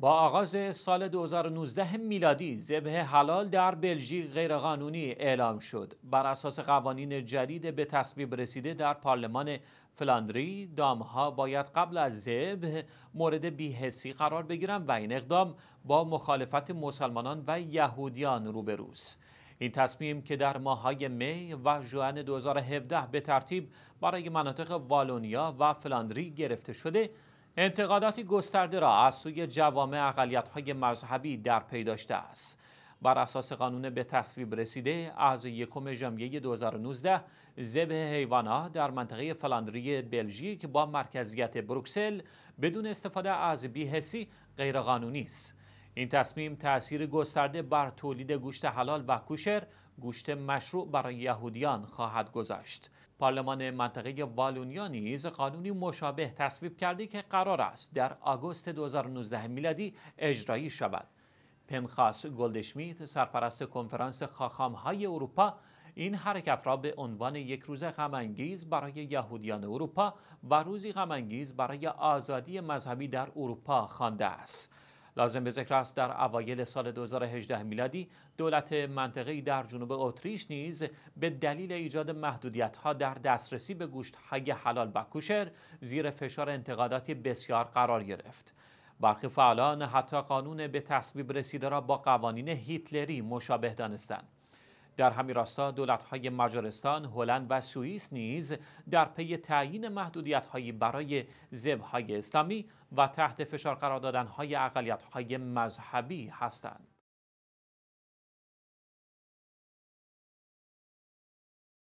با آغاز سال 2019 میلادی ذبح حلال در بلژیک غیرقانونی اعلام شد بر اساس قوانین جدید به تصویب رسیده در پارلمان فلاندری دامها باید قبل از ذبح مورد بیهسی قرار بگیرند و این اقدام با مخالفت مسلمانان و یهودیان روبروست این تصمیم که در ماهای می و ژوئن 2017 به ترتیب برای مناطق والونیا و فلاندری گرفته شده انتقاداتی گسترده را از سوی جوامع اقلیت‌های مذهبی در پی داشته است. بر اساس قانون به تصویب رسیده از یکم ژانویه 2019 ذبح حیوانات در منطقه فلاندری بلژیک با مرکزیت بروکسل بدون استفاده از بیهسی غیرقانونی است. این تصمیم تأثیر گسترده بر تولید گوشت حلال و کوشر گوشت مشروع برای یهودیان خواهد گذاشت پارلمان منطقه والونیا نیز قانونی مشابه تصویب کرده که قرار است در آگوست 2019 میلادی اجرایی شود پنخاس گلدشمیت سرپرست کنفرانس خاخامهای اروپا این حرکت را به عنوان یک روز غمانگیز برای یهودیان اروپا و روزی غمانگیز برای آزادی مذهبی در اروپا خوانده است لازم به ذکر است در اوایل سال 2018 میلادی دولت منطقه در جنوب اتریش نیز به دلیل ایجاد محدودیت ها در دسترسی به های حلال و کوشر زیر فشار انتقاداتی بسیار قرار گرفت. برخی فعالان حتی قانون به تصویب رسیده را با قوانین هیتلری مشابه دانستند. در همین راستا دولت‌های مجارستان، هلند و سوئیس نیز در پی تعیین محدودیت‌هایی برای زبهای اسلامی و تحت فشار قرار دادن‌های اقلیت‌های مذهبی هستند.